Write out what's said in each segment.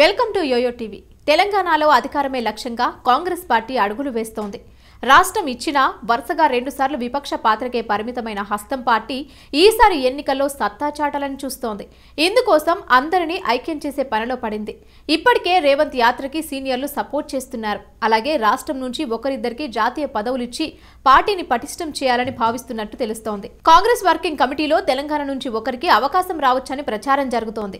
welcome to yo-yo TV తెలంగాణలో అధికారమే లక్ష్యంగా కాంగ్రెస్ పార్టీ అడుగులు వేస్తోంది రాష్ట్రం ఇచ్చినా వరుసగా రెండుసార్లు విపక్ష పాత్రకే పరిమితమైన హస్తం పార్టీ ఈసారి ఎన్నికల్లో సత్తా చాటాలని చూస్తోంది ఇందుకోసం అందరినీ ఐక్యం చేసే పనిలో పడింది ఇప్పటికే రేవంత్ యాత్రకి సీనియర్లు సపోర్ట్ చేస్తున్నారు అలాగే రాష్ట్రం నుంచి ఒకరిద్దరికి జాతీయ పదవులిచ్చి పార్టీని పటిష్టం చేయాలని భావిస్తున్నట్టు తెలుస్తోంది కాంగ్రెస్ వర్కింగ్ కమిటీలో తెలంగాణ నుంచి ఒకరికి అవకాశం రావచ్చని ప్రచారం జరుగుతోంది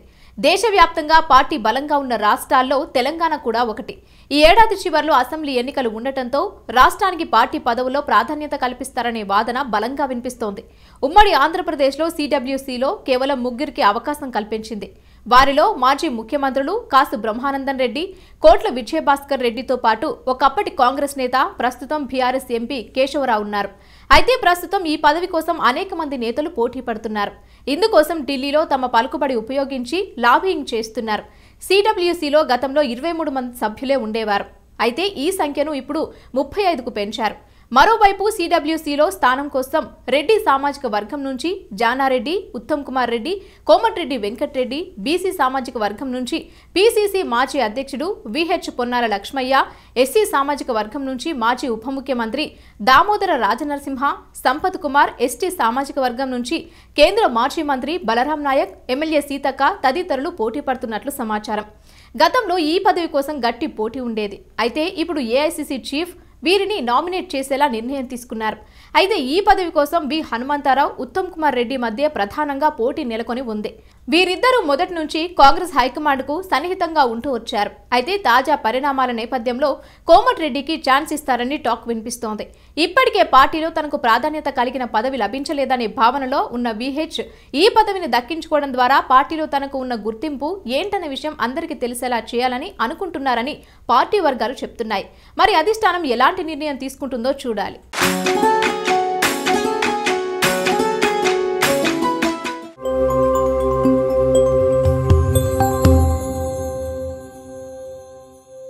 దేశవ్యాప్తంగా పార్టీ బలంగా ఉన్న రాష్ట్రాల్లో తెలంగాణ కూడా ఒకటి ఈ ఏడాది చివరిలో అసెంబ్లీ ఎన్నికలు ఉండటంతో రాష్ట్రానికి పార్టీ పదవుల్లో ప్రాధాన్యత కల్పిస్తారనే వాదన బలంగా వినిపిస్తోంది ఉమ్మడి ఆంధ్రప్రదేశ్లో సిడబ్ల్యూసీలో కేవలం ముగ్గురికి అవకాశం కల్పించింది వారిలో మాజీ ముఖ్యమంత్రులు కాసు బ్రహ్మానందన్ రెడ్డి కోట్ల విజయభాస్కర్ రెడ్డితో పాటు ఒకప్పటి కాంగ్రెస్ నేత ప్రస్తుతం బీఆర్ఎస్ ఎంపీ కేశవరావు ఉన్నారు అయితే ప్రస్తుతం ఈ పదవి కోసం అనేక మంది నేతలు పోటీ పడుతున్నారు ఇందుకోసం ఢిల్లీలో తమ పలుకుబడి ఉపయోగించి లాబింగ్ చేస్తున్నారు సిడబ్ల్యూసీలో గతంలో ఇరవై మూడు మంది సభ్యులే ఉండేవారు అయితే ఈ సంఖ్యను ఇప్పుడు ముప్పై ఐదుకు పెంచారు మరోవైపు సిడబ్ల్యూసీలో స్థానం కోసం రెడ్డి సామాజిక వర్గం నుంచి జానారెడ్డి ఉత్తమ్ కుమార్ రెడ్డి కోమటిరెడ్డి వెంకటరెడ్డి బీసీ సామాజిక వర్గం నుంచి పీసీసీ మాజీ అధ్యక్షుడు విహెచ్ పొన్నాల లక్ష్మయ్య ఎస్సీ సామాజిక వర్గం నుంచి మాజీ ఉప ముఖ్యమంత్రి దామోదర రాజనరసింహ సంపత్ కుమార్ ఎస్టీ సామాజిక వర్గం నుంచి కేంద్ర మాజీ మంత్రి బలరాం నాయక్ ఎమ్మెల్యే సీతక్క తదితరులు పోటీ పడుతున్నట్లు సమాచారం గతంలో ఈ పదవి కోసం గట్టి పోటీ ఉండేది అయితే ఇప్పుడు ఏఐసీసీ చీఫ్ వీరిని నామినేట్ చేసేలా నిర్ణయం తీసుకున్నారు అయితే ఈ పదవి కోసం వి హనుమంతారావు ఉత్తమ్ కుమార్ రెడ్డి మధ్య ప్రధానంగా పోటీ నెలకొని ఉంది వీరిద్దరూ మొదటి నుంచి కాంగ్రెస్ హైకమాండ్కు సన్నిహితంగా ఉంటూ వచ్చారు అయితే తాజా పరిణామాల నేపథ్యంలో కోమటిరెడ్డికి ఛాన్స్ ఇస్తారని టాక్ వినిపిస్తోంది ఇప్పటికే పార్టీలో తనకు ప్రాధాన్యత కలిగిన పదవి లభించలేదనే భావనలో ఉన్న విహెచ్ ఈ పదవిని దక్కించుకోవడం ద్వారా పార్టీలో తనకు ఉన్న గుర్తింపు ఏంటనే విషయం అందరికీ తెలిసేలా చేయాలని అనుకుంటున్నారని పార్టీ వర్గాలు చెప్తున్నాయి మరి అధిష్టానం ఎలా ఎలాంటి నిర్ణయం తీసుకుంటుందో చూడాలి